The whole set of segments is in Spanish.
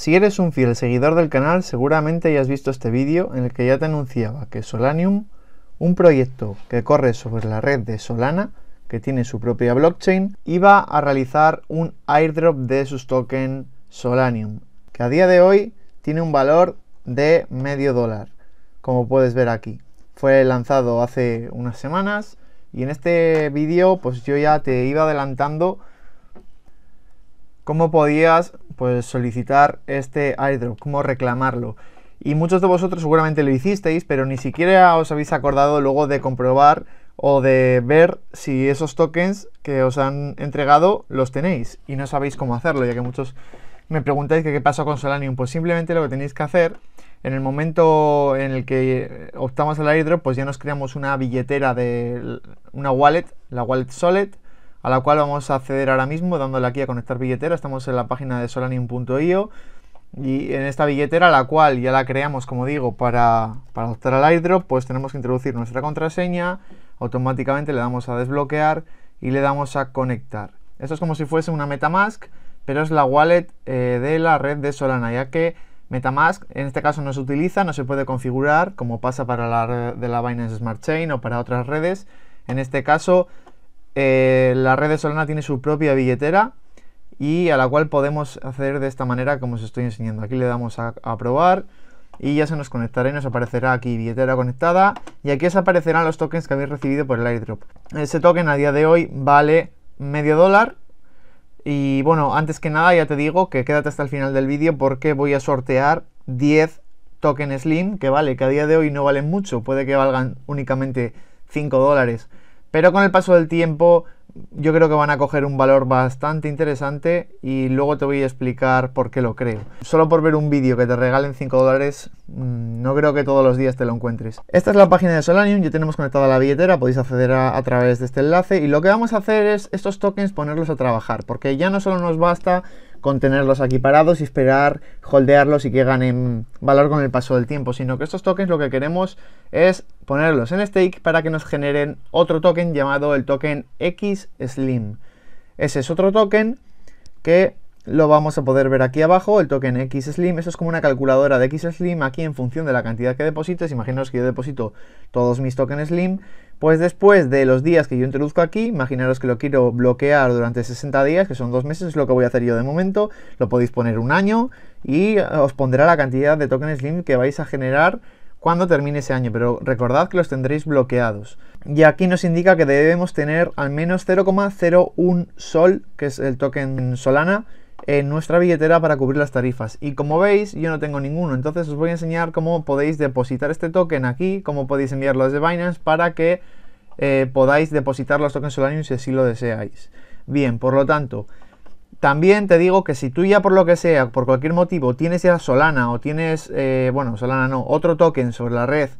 Si eres un fiel seguidor del canal, seguramente ya has visto este vídeo en el que ya te anunciaba que Solanium, un proyecto que corre sobre la red de Solana, que tiene su propia blockchain, iba a realizar un airdrop de sus tokens Solanium, que a día de hoy tiene un valor de medio dólar, como puedes ver aquí. Fue lanzado hace unas semanas y en este vídeo pues yo ya te iba adelantando cómo podías pues solicitar este airdrop, cómo reclamarlo. Y muchos de vosotros seguramente lo hicisteis, pero ni siquiera os habéis acordado luego de comprobar o de ver si esos tokens que os han entregado los tenéis y no sabéis cómo hacerlo, ya que muchos me preguntáis que qué pasó con Solanium. Pues simplemente lo que tenéis que hacer, en el momento en el que optamos al airdrop, pues ya nos creamos una billetera de una wallet, la wallet Solid, a la cual vamos a acceder ahora mismo dándole aquí a conectar billetera. Estamos en la página de solanium.io y en esta billetera, la cual ya la creamos, como digo, para, para al airdrop, pues tenemos que introducir nuestra contraseña, automáticamente le damos a desbloquear y le damos a conectar. Esto es como si fuese una Metamask, pero es la wallet eh, de la red de Solana, ya que Metamask en este caso no se utiliza, no se puede configurar, como pasa para la red de la Binance Smart Chain o para otras redes. En este caso eh, la red de Solana tiene su propia billetera y a la cual podemos hacer de esta manera como os estoy enseñando. Aquí le damos a, aprobar probar y ya se nos conectará y nos aparecerá aquí billetera conectada y aquí os aparecerán los tokens que habéis recibido por el airdrop. Ese token a día de hoy vale medio dólar y bueno, antes que nada ya te digo que quédate hasta el final del vídeo porque voy a sortear 10 tokens Slim que vale, que a día de hoy no valen mucho, puede que valgan únicamente 5 dólares pero con el paso del tiempo yo creo que van a coger un valor bastante interesante y luego te voy a explicar por qué lo creo. Solo por ver un vídeo que te regalen 5 dólares, mm, no creo que todos los días te lo encuentres. Esta es la página de Solanium, ya tenemos conectada la billetera, podéis acceder a, a, través de este enlace y lo que vamos a hacer es estos tokens ponerlos a trabajar, porque ya no solo nos basta contenerlos tenerlos aquí parados y esperar holdearlos y que ganen valor con el paso del tiempo, sino que estos tokens lo que queremos es ponerlos en stake para que nos generen otro token llamado el token X Slim. Ese es otro token que lo vamos a poder ver aquí abajo, el token X Slim. Eso es como una calculadora de X Slim aquí en función de la cantidad que deposites. Imaginaos que yo deposito todos mis tokens Slim pues después de los días que yo introduzco aquí, imaginaros que lo quiero bloquear durante 60 días, que son dos meses, es lo que voy a hacer yo de momento, lo podéis poner un año y eh, os pondrá la cantidad de tokens slim que vais a generar cuando termine ese año, pero recordad que los tendréis bloqueados. Y aquí nos indica que debemos tener al menos 0,01 sol, que es el token Solana, en nuestra billetera para cubrir las tarifas. Y como veis, yo no tengo ninguno, entonces os voy a enseñar cómo podéis depositar este token aquí, cómo podéis enviarlo desde Binance para que eh, podáis depositar los tokens Solanium si así lo deseáis. Bien, por lo tanto, también te digo que si tú ya por lo que sea, por cualquier motivo, tienes ya Solana o tienes, eh, bueno, Solana no, otro token sobre la red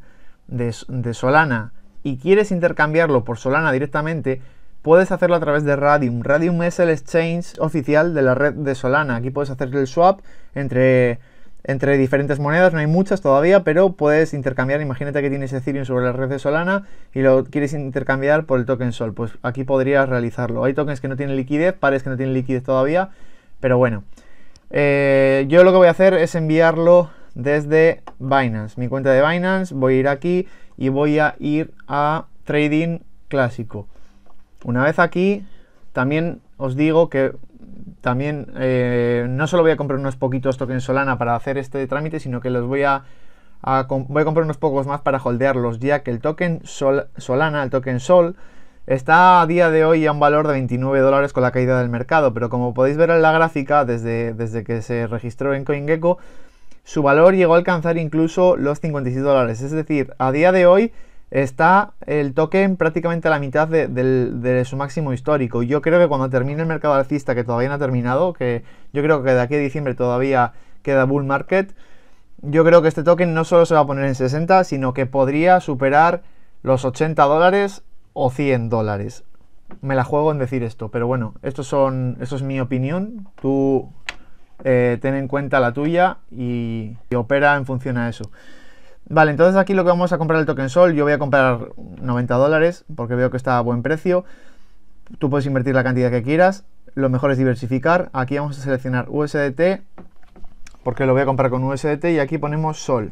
de, de Solana y quieres intercambiarlo por Solana directamente, puedes hacerlo a través de Radium. Radium es el exchange oficial de la red de Solana. Aquí puedes hacer el swap entre, entre diferentes monedas. No hay muchas todavía, pero puedes intercambiar. Imagínate que tienes Ethereum sobre la red de Solana y lo quieres intercambiar por el token Sol. Pues aquí podrías realizarlo. Hay tokens que no tienen liquidez, pares que no tienen liquidez todavía, pero bueno. Eh, yo lo que voy a hacer es enviarlo desde Binance, mi cuenta de Binance, voy a ir aquí y voy a ir a Trading Clásico. Una vez aquí, también os digo que también eh, no solo voy a comprar unos poquitos tokens Solana para hacer este trámite, sino que los voy a, voy a comprar unos pocos más para holdearlos, ya que el token Solana, el token Sol, está a día de hoy a un valor de 29 dólares con la caída del mercado, pero como podéis ver en la gráfica, desde, desde que se registró en CoinGecko, su valor llegó a alcanzar incluso los 56 dólares, es decir, a día de hoy está el token prácticamente a la mitad de, su máximo histórico. Yo creo que cuando termine el mercado alcista, que todavía no ha terminado, que yo creo que de aquí a diciembre todavía queda bull market, yo creo que este token no solo se va a poner en 60, sino que podría superar los 80 dólares o 100 dólares. Me la juego en decir esto, pero bueno, esto, son, es mi opinión. Tú eh, ten en cuenta la tuya y opera en función a eso. Vale, entonces aquí lo que vamos a comprar el token Sol, yo voy a comprar 90 dólares porque veo que está a buen precio. Tú puedes invertir la cantidad que quieras, lo mejor es diversificar. Aquí vamos a seleccionar USDT porque lo voy a comprar con USDT y aquí ponemos Sol.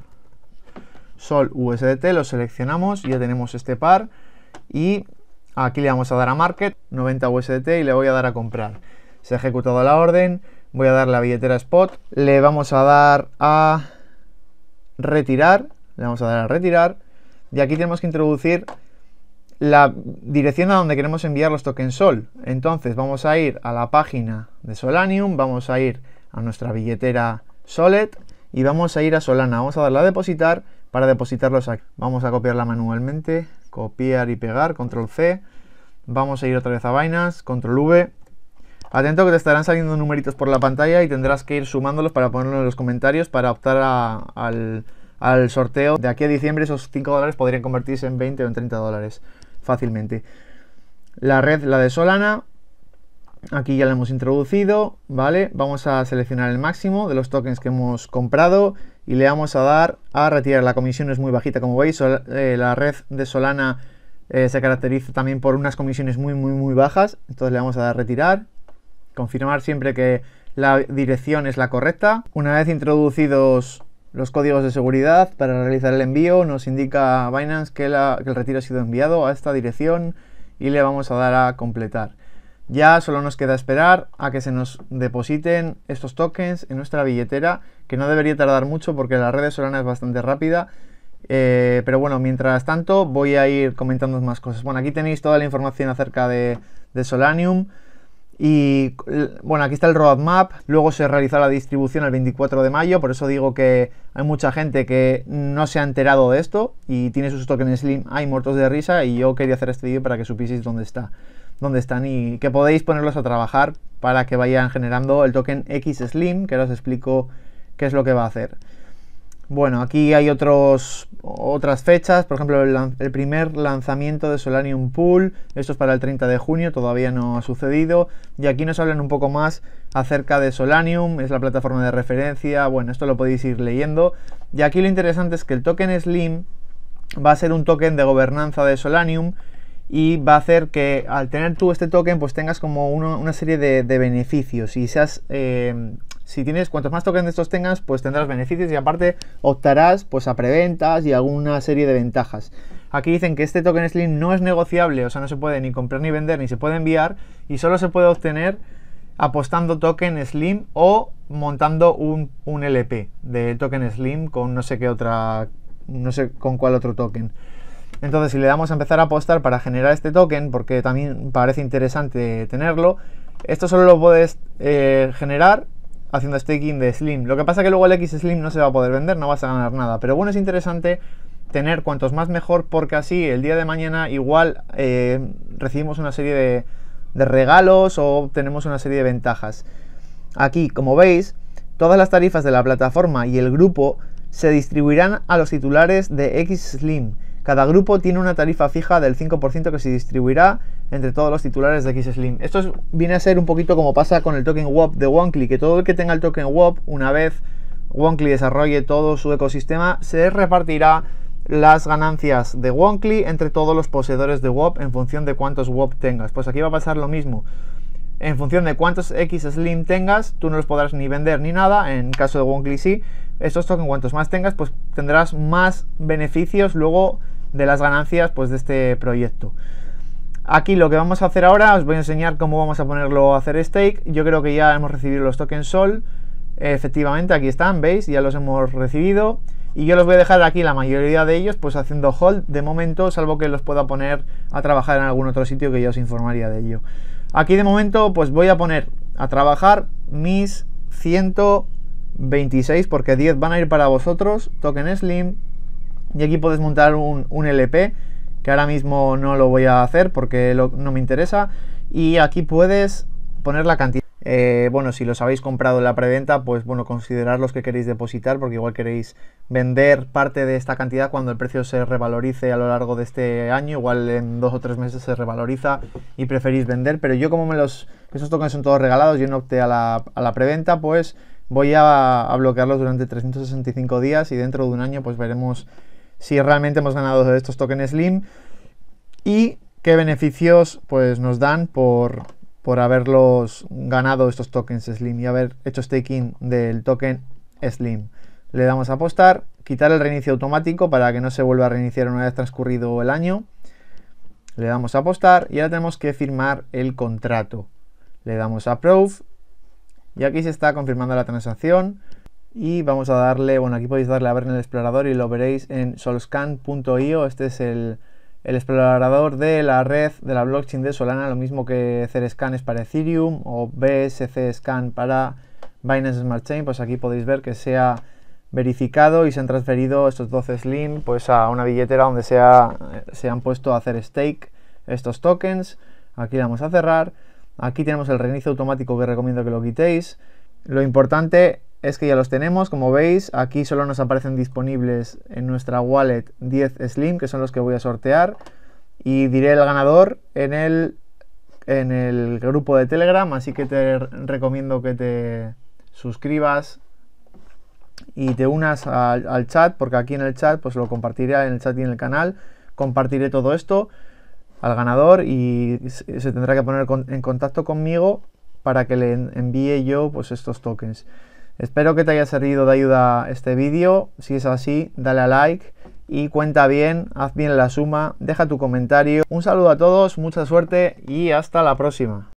Sol USDT, lo seleccionamos, ya tenemos este par y aquí le vamos a dar a Market, 90 USDT y le voy a dar a comprar. Se ha ejecutado la orden, voy a dar la billetera Spot, le vamos a dar a retirar le vamos a dar a retirar y aquí tenemos que introducir la dirección a donde queremos enviar los tokens Sol. Entonces vamos a ir a la página de Solanium, vamos a ir a nuestra billetera Solet y vamos a ir a Solana. Vamos a darle a depositar para depositarlos aquí. Vamos a copiarla manualmente, copiar y pegar, control C. Vamos a ir otra vez a vainas control V. Atento que te estarán saliendo numeritos por la pantalla y tendrás que ir sumándolos para ponerlos en los comentarios para optar al al sorteo. De aquí a diciembre esos 5 dólares podrían convertirse en 20 o en 30 dólares fácilmente. La red, la de Solana, aquí ya la hemos introducido, ¿vale? Vamos a seleccionar el máximo de los tokens que hemos comprado y le vamos a dar a retirar. La comisión es muy bajita, como veis, eh, la red de Solana eh, se caracteriza también por unas comisiones muy, muy, muy bajas. Entonces le vamos a dar a retirar, confirmar siempre que la dirección es la correcta. Una vez introducidos los códigos de seguridad para realizar el envío nos indica Binance que, el retiro ha sido enviado a esta dirección y le vamos a dar a completar. Ya solo nos queda esperar a que se nos depositen estos tokens en nuestra billetera, que no debería tardar mucho porque la red de Solana es bastante rápida. Eh, pero bueno, mientras tanto voy a ir comentando más cosas. Bueno, aquí tenéis toda la información acerca de Solanium. Y bueno, aquí está el roadmap, luego se realizó la distribución el 24 de mayo, por eso digo que hay mucha gente que no se ha enterado de esto y tiene sus tokens Slim hay muertos de risa y yo quería hacer este vídeo para que supieseis dónde está dónde están y que podéis ponerlos a trabajar para que vayan generando el token X Slim, que os explico qué es lo que va a hacer. Bueno, aquí hay otros, otras fechas, por ejemplo, el, primer lanzamiento de Solanium Pool, esto es para el 30 de junio, todavía no ha sucedido, y aquí nos hablan un poco más acerca de Solanium, es la plataforma de referencia, bueno, esto lo podéis ir leyendo, y aquí lo interesante es que el token Slim va a ser un token de gobernanza de Solanium, y va a hacer que al tener tú este token pues tengas como una serie de, beneficios y seas eh, si tienes, cuantos más tokens de estos tengas, pues tendrás beneficios y aparte optarás pues a preventas y alguna serie de ventajas. Aquí dicen que este token Slim no es negociable, o sea, no se puede ni comprar ni vender, ni se puede enviar y solo se puede obtener apostando token Slim o montando un, LP de token Slim con no sé qué otra, no sé con cuál otro token. Entonces, si le damos a empezar a apostar para generar este token, porque también parece interesante tenerlo, esto solo lo puedes eh, generar haciendo staking de Slim. Lo que pasa que luego el X Slim no se va a poder vender, no vas a ganar nada. Pero bueno, es interesante tener cuantos más mejor porque así el día de mañana igual eh, recibimos una serie de, regalos o obtenemos una serie de ventajas. Aquí, como veis, todas las tarifas de la plataforma y el grupo se distribuirán a los titulares de X Slim. Cada grupo tiene una tarifa fija del 5% que se distribuirá entre todos los titulares de Xslim. Esto viene a ser un poquito como pasa con el token WOP de WONKLY que todo el que tenga el token WOP, una vez WONKLY desarrolle todo su ecosistema, se repartirá las ganancias de WONKLY entre todos los poseedores de WOP en función de cuántos WOP tengas. Pues aquí va a pasar lo mismo. En función de cuántos Xslim tengas, tú no los podrás ni vender ni nada, en caso de WONKLY sí. Estos tokens, cuantos más tengas, pues tendrás más beneficios luego de las ganancias pues, de este proyecto. Aquí lo que vamos a hacer ahora, os voy a enseñar cómo vamos a ponerlo a hacer stake. Yo creo que ya hemos recibido los tokens SOL. Efectivamente, aquí están, ¿veis? Ya los hemos recibido. Y yo los voy a dejar aquí la mayoría de ellos pues haciendo hold de momento, salvo que los pueda poner a trabajar en algún otro sitio que ya os informaría de ello. Aquí de momento pues voy a poner a trabajar mis 126 porque 10 van a ir para vosotros, token Slim. Y aquí podéis montar un, un LP ahora mismo no lo voy a hacer porque no me interesa. Y aquí puedes poner la cantidad. Eh, bueno, si los habéis comprado en la preventa, pues bueno, considerar los que queréis depositar, porque igual queréis vender parte de esta cantidad cuando el precio se revalorice a lo largo de este año, igual en dos o tres meses se revaloriza y preferís vender, pero yo como me los, esos tokens son todos regalados, yo no opté a la, preventa, pues voy a, a bloquearlos durante 365 días y dentro de un año pues veremos si realmente hemos ganado estos tokens Slim y qué beneficios pues, nos dan por, por haberlos ganado estos tokens Slim y haber hecho staking del token Slim. Le damos a apostar, quitar el reinicio automático para que no se vuelva a reiniciar una vez transcurrido el año. Le damos a apostar y ahora tenemos que firmar el contrato. Le damos a approve y aquí se está confirmando la transacción y vamos a darle, bueno, aquí podéis darle a ver en el explorador y lo veréis en solscan.io, este es el, explorador de la red de la blockchain de Solana, lo mismo que hacer es para Ethereum o BSC Scan para Binance Smart Chain, pues aquí podéis ver que se ha verificado y se han transferido estos 12 Slim pues a una billetera donde se, se han puesto a hacer stake estos tokens, aquí vamos a cerrar, aquí tenemos el reinicio automático que recomiendo que lo quitéis, lo importante es que ya los tenemos, como veis, aquí solo nos aparecen disponibles en nuestra wallet 10 Slim, que son los que voy a sortear, y diré el ganador en el, en el grupo de Telegram, así que te recomiendo que te suscribas y te unas al, chat, porque aquí en el chat pues lo compartiré en el chat y en el canal, compartiré todo esto al ganador y se tendrá que poner en contacto conmigo para que le envíe yo pues estos tokens. Espero que te haya servido de ayuda este vídeo. Si es así, dale a like y cuenta bien, haz bien la suma, deja tu comentario. Un saludo a todos, mucha suerte y hasta la próxima.